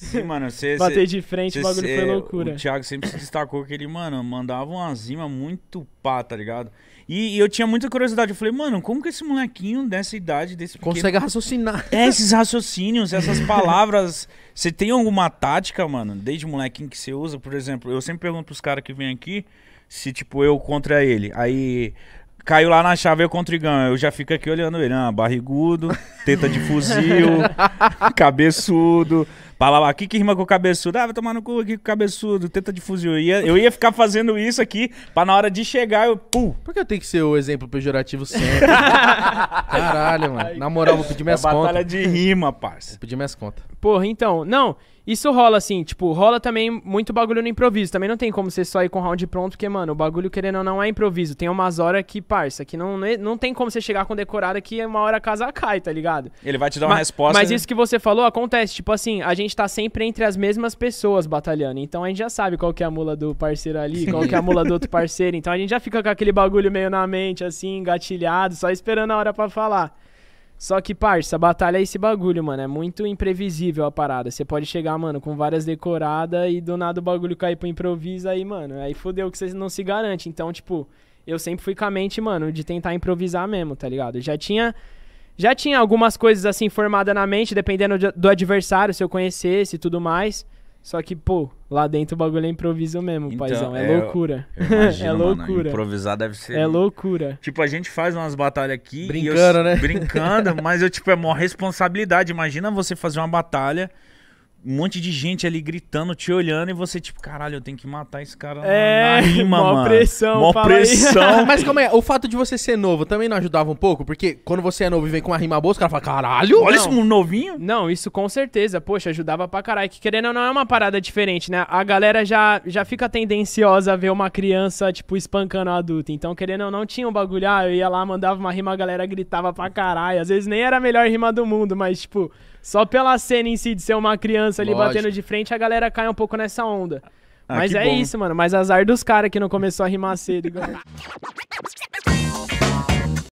Sim, mano, você. Bater de frente, cê, o bagulho cê, foi é, loucura. O Thiago sempre se destacou que ele, mano, mandava uma zima muito pá, tá ligado? E, e, eu tinha muita curiosidade. Eu falei, mano, como que esse molequinho dessa idade, desse pequeno... Consegue raciocinar. É, esses raciocínios, essas palavras. Você tem alguma tática, mano, desde molequinho que você usa? Por exemplo, eu sempre pergunto pros caras que vêm aqui se, tipo, eu contra ele. Aí caiu lá na chave eu contra o Trigão. Eu já fico aqui olhando ele. Ah, barrigudo, teta de fuzil, cabeçudo. Falava aqui que rima com cabeçudo. Ah, vai tomar no cu aqui com cabeçudo, tenta de fuzil. Eu ia, eu ia ficar fazendo isso aqui pra na hora de chegar eu. Pum. Por que eu tenho que ser o exemplo pejorativo sempre? Caralho, mano. Na moral, vou pedir minhas é contas. Batalha de rima, parça. Vou pedir minhas contas. Porra, então. Não, isso rola assim, tipo, rola também muito bagulho no improviso. Também não tem como você só ir com round pronto, porque, mano, o bagulho querendo ou não é improviso. Tem umas horas que, parça, que não, né, não tem como você chegar com decorada que uma hora a casa cai, tá ligado? Ele vai te dar uma mas, resposta. Mas né? isso que você falou acontece, tipo assim, a gente gente tá sempre entre as mesmas pessoas batalhando. Então a gente já sabe qual que é a mula do parceiro ali, qual que é a mula do outro parceiro. Então a gente já fica com aquele bagulho meio na mente, assim, engatilhado, só esperando a hora para falar. Só que, parça, a batalha é esse bagulho, mano. É muito imprevisível a parada. Você pode chegar, mano, com várias decoradas e do nada o bagulho cair pro improviso aí, mano. Aí fodeu que você não se garante. Então, tipo, eu sempre fui com a mente, mano, de tentar improvisar mesmo, tá ligado? Eu já tinha já tinha algumas coisas assim formadas na mente, dependendo do adversário, se eu conhecesse e tudo mais. Só que, pô, lá dentro o bagulho é improviso mesmo, então, paizão. É, é loucura. É imagino, é loucura. Mano, improvisar deve ser. É loucura. Tipo, a gente faz umas batalhas aqui. Brincando, eu, né? Brincando, mas eu, tipo, é maior responsabilidade. Imagina você fazer uma batalha um monte de gente ali gritando, te olhando, e você, tipo, caralho, eu tenho que matar esse cara é, na rima, mó mano. pressão, Mó pressão. Mas como é o fato de você ser novo também não ajudava um pouco? Porque quando você é novo e vem com uma rima boa, os caras falam, caralho, olha não. esse novinho. Não, isso com certeza, poxa, ajudava pra caralho. Que querendo ou não é uma parada diferente, né? A galera já, já fica tendenciosa a ver uma criança, tipo, espancando um adulto. Então, querendo ou não, tinha um bagulho, ah, eu ia lá, mandava uma rima, a galera gritava pra caralho. Às vezes nem era a melhor rima do mundo, mas, tipo... Só pela cena em si de ser uma criança ali Lógico. batendo de frente, a galera cai um pouco nessa onda. Ah, Mas é bom. isso, mano. Mas azar dos caras que não começou a rimar cedo. igual.